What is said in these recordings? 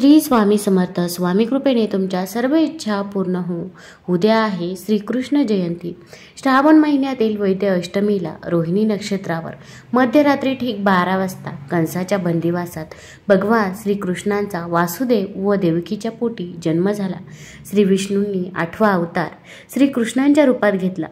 श्री स्वामी समर्थ स्वामी कृपेने तुमच्या सर्व इच्छा पूर्ण होऊ उद्या आहे श्रीकृष्ण जयंती श्रावण महिन्यातील वैद्य अष्टमीला रोहिणी नक्षत्रावर मध्यरात्री ठीक बारा वाजता कंसाच्या बंदिवासात भगवान श्रीकृष्णांचा वासुदेव व देवकीच्या पोटी जन्म झाला श्री विष्णूंनी आठवा अवतार श्रीकृष्णांच्या रूपात घेतला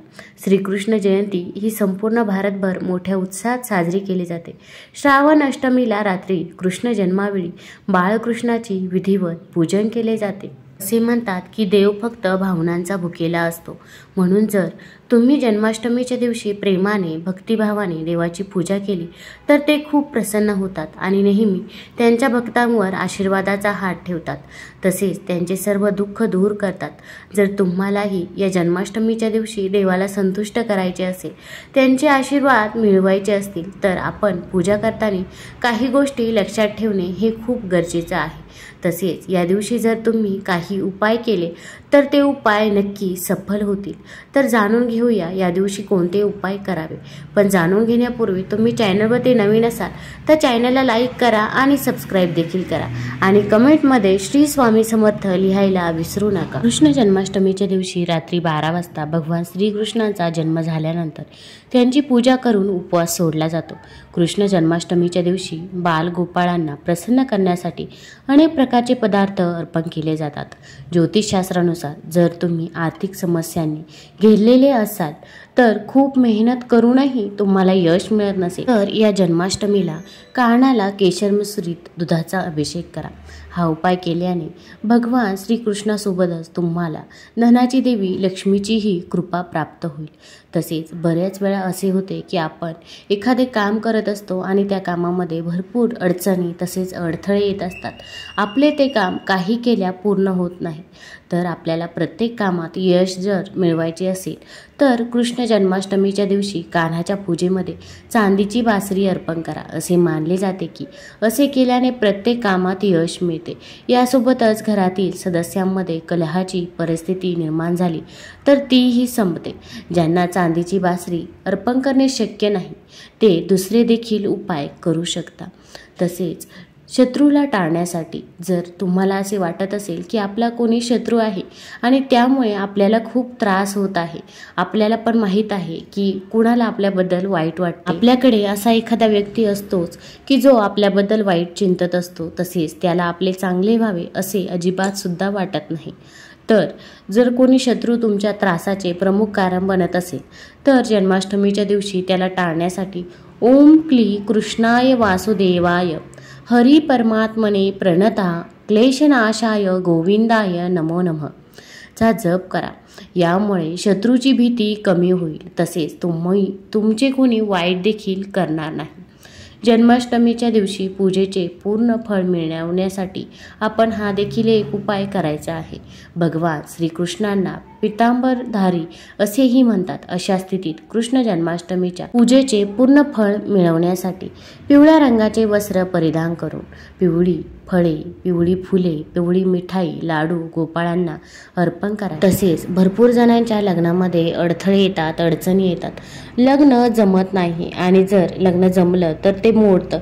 श्रीकृष्ण जयंती ही संपूर्ण भारतभर मोठ्या उत्साहात साजरी केली जाते श्रावण अष्टमीला रात्री कृष्ण जन्मावेळी बाळकृष्णाची विधिवत पूजन केले जाते असे म्हणतात की देव फक्त भावनांचा भुकेला असतो म्हणून जर तुम्ही जन्माष्टमीच्या दिवशी प्रेमाने भक्तिभावाने देवाची पूजा केली तर ते खूप प्रसन्न होतात आणि नेहमी त्यांच्या भक्तांवर आशीर्वादाचा हात ठेवतात तसेच त्यांचे सर्व दुःख दूर करतात जर तुम्हालाही या जन्माष्टमीच्या दिवशी देवाला संतुष्ट करायचे असेल त्यांचे आशीर्वाद मिळवायचे असतील तर आपण पूजा करताना काही गोष्टी लक्षात ठेवणे हे खूप गरजेचं आहे तसेच या दिवशी जर तुम्ही काही उपाय केले तर ते उपाय नक्की सफल होतील तर जाणून घेऊया या दिवशी कोणते उपाय करावे पण जाणून घेण्यापूर्वी तुम्ही ते नवीन असाल तर चॅनलला लाईक करा आणि सबस्क्राईब देखील करा आणि कमेंटमध्ये श्री स्वामी समर्थ लिहायला विसरू नका कृष्ण जन्माष्टमीच्या दिवशी रात्री बारा वाजता भगवान श्रीकृष्णांचा जन्म झाल्यानंतर त्यांची पूजा करून उपवास सोडला जातो कृष्ण जन्माष्टमीच्या दिवशी बालगोपाळांना प्रसन्न करण्यासाठी अनेक अनेक प्रकारचे पदार्थ अर्पण केले जातात ज्योतिषशास्त्रानुसार जर तुम्ही आर्थिक समस्यांनी घेरलेले असाल तर खूप मेहनत करूनही तुम्हाला यश मिळत नसेल तर या जन्माष्टमीला कानाला केशर मिश्रित दुधाचा अभिषेक करा हा उपाय केल्याने भगवान श्रीकृष्णासोबतच तुम्हाला धनाची देवी लक्ष्मीचीही कृपा प्राप्त होईल तसेच बऱ्याच वेळा असे होते की आपण एखादे काम करत असतो आणि त्या कामामध्ये भरपूर अडचणी तसेच अडथळे येत असतात आपले ते काम काही केल्या पूर्ण होत नाही तर आपल्याला प्रत्येक कामात यश जर मिळवायचे असेल तर कृष्ण जन्माष्टमीच्या दिवशी कान्हाच्या पूजेमध्ये चांदीची बासरी अर्पण करा असे मानले जाते की असे केल्याने प्रत्येक कामात यश मिळते यासोबतच घरातील सदस्यांमध्ये कलहाची परिस्थिती निर्माण झाली तर तीही संपते ज्यांना चांदीची बासरी अर्पण करणे शक्य नाही ते दुसरे देखील उपाय करू शकता तसेच शत्रूला टाळण्यासाठी जर तुम्हाला असे वाटत असेल की आपला कोणी शत्रू आहे आणि त्यामुळे आपल्याला खूप त्रास होत आहे आपल्याला पण माहीत आहे की कुणाला आपल्याबद्दल वाईट वाटते आपल्याकडे असा एखादा व्यक्ती असतोच की जो आपल्याबद्दल वाईट चिंतत असतो तसेच त्याला आपले चांगले व्हावे असे अजिबातसुद्धा वाटत नाही तर जर कोणी शत्रू तुमच्या त्रासाचे प्रमुख कारण बनत असेल तर जन्माष्टमीच्या दिवशी त्याला टाळण्यासाठी ओम क्ली कृष्णाय वासुदेवाय हरी परमात्मने प्रणता क्लेशनाशाय गोविंदाय नमो नम चा जप करा यामुळे शत्रूची भीती कमी होईल तसेच तुम्ही तुमचे कोणी वाईट देखील करणार नाही जन्माष्टमीच्या दिवशी पूजेचे पूर्ण फळ मिळवण्यासाठी आपण हा देखील एक उपाय करायचा आहे भगवान श्रीकृष्णांना पितांबरधारी असेही म्हणतात अशा स्थितीत कृष्ण जन्माष्टमीच्या पूजेचे पूर्ण फळ मिळवण्यासाठी पिवळ्या रंगाचे वस्त्र परिधान करून पिवळी फळे पिवळी फुले पिवळी मिठाई लाडू गोपाळांना अर्पण करा तसेच भरपूर जणांच्या लग्नामध्ये अडथळे येतात अडचणी येतात लग्न जमत नाही आणि जर लग्न जमलं तर ते मोडतं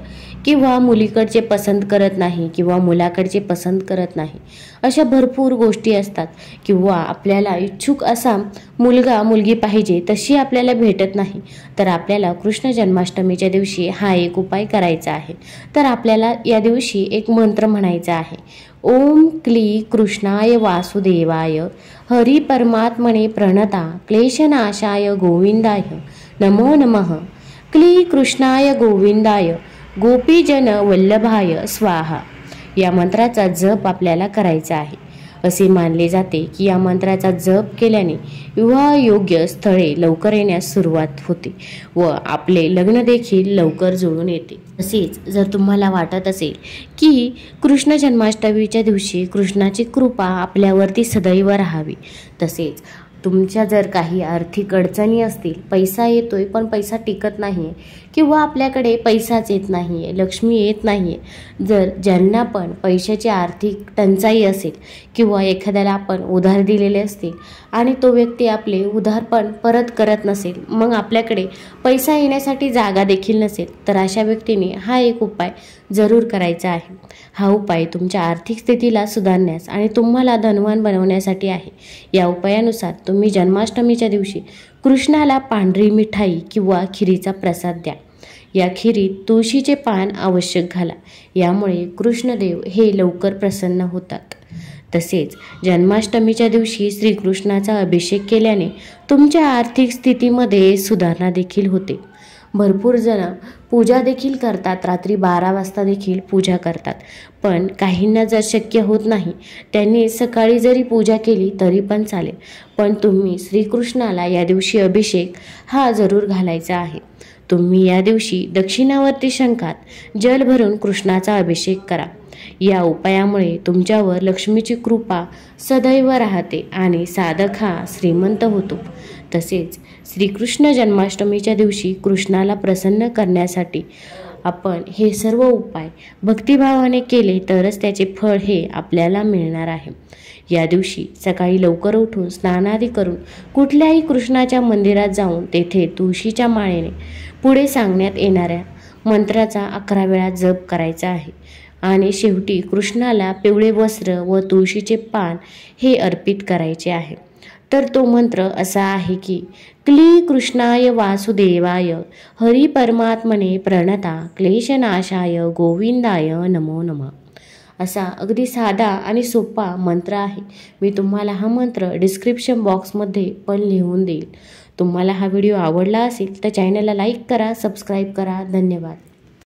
किंवा मुलीकडचे पसंत करत नाही किंवा मुलाकडचे पसंत करत नाही अशा भरपूर गोष्टी असतात किंवा आपल्याला इच्छुक असा मुलगा मुलगी पाहिजे तशी आपल्याला भेटत नाही तर आपल्याला कृष्ण जन्माष्टमीच्या दिवशी हा एक उपाय करायचा आहे तर आपल्याला या दिवशी एक मंत्र म्हणायचा आहे ओम क्ली कृष्णाय वासुदेवाय हरी परमात्मने प्रणता क्लेशनाशाय गोविंदाय नमो नमः क्ली कृष्णाय गोविंदाय गोपीजन वल्लभाय स्वाहा या मंत्राचा जप आपल्याला करायचा आहे असे मानले जाते की या मंत्राचा जप केल्याने विवाह योग्य स्थळे लवकर येण्यास सुरुवात होते व आपले लग्न देखील लवकर जुळून येते तसेच जर तुम्हाला वाटत असेल की कृष्ण जन्माष्टमीच्या दिवशी कृष्णाची कृपा आपल्यावरती सदैव राहावी तसेच तुमच्या जर काही आर्थिक अडचणी असतील पैसा येतोय पण पैसा टिकत नाही आहे किंवा आपल्याकडे पैसाच येत नाही आहे लक्ष्मी येत नाही आहे जर ज्यांना पण पैशाची आर्थिक टंचाई असेल किंवा एखाद्याला आपण उधार दिलेले असतील आणि तो व्यक्ती आपले उधार पण परत करत नसेल मग आपल्याकडे पैसा येण्यासाठी जागा देखील नसेल तर अशा व्यक्तीने हा एक उपाय जरूर करायचा आहे हा उपाय तुमच्या आर्थिक स्थितीला सुधारण्यास आणि तुम्हाला धनवान बनवण्यासाठी आहे या उपायानुसार तुम्ही तुम्ही जन्माष्टमीच्या दिवशी कृष्णाला पांढरी मिठाई किंवा खिरीचा प्रसाद द्या या खिरीत तुळशीचे पान आवश्यक घाला यामुळे कृष्णदेव हे लवकर प्रसन्न होतात तसेच जन्माष्टमीच्या दिवशी श्रीकृष्णाचा अभिषेक केल्याने तुमच्या आर्थिक स्थितीमध्ये सुधारणा देखील होते भरपूर जण पूजा देखील करतात रात्री बारा वाजता देखील पूजा करतात पण काहींना जर शक्य होत नाही त्यांनी सकाळी जरी पूजा केली तरी पण चालेल पण तुम्ही श्रीकृष्णाला या दिवशी अभिषेक हा जरूर घालायचा आहे तुम्ही या दिवशी दक्षिणावर्ती शंखात जल भरून कृष्णाचा अभिषेक करा या उपायामुळे तुमच्यावर लक्ष्मीची कृपा सदैव राहते आणि साधक हा श्रीमंत होतो तसेच श्रीकृष्ण जन्माष्टमीच्या दिवशी कृष्णाला प्रसन्न करण्यासाठी आपण हे सर्व उपाय भक्तिभावाने केले तरच त्याचे फळ हे आपल्याला मिळणार आहे या दिवशी सकाळी लवकर उठून स्नानादी करून कुठल्याही कृष्णाच्या मंदिरात जाऊन तेथे तुळशीच्या माळेने पुढे सांगण्यात येणाऱ्या मंत्राचा अकरा वेळा जप करायचा आहे आणि शेवटी कृष्णाला पिवळे वस्त्र व तुळशीचे पान हे अर्पित करायचे आहे तर तो मंत्र असा आहे की क्ली कृष्णाय वासुदेवाय हरी परमात्मने प्रणता क्लेशनाशाय गोविंदाय नमो नमः असा अगदी साधा आणि सोपा मंत्र आहे मी तुम्हाला हा मंत्र डिस्क्रिप्शन बॉक्समध्ये पण लिहून देईल तुम्हाला हा व्हिडिओ आवडला असेल तर चॅनलला लाईक करा सबस्क्राईब करा धन्यवाद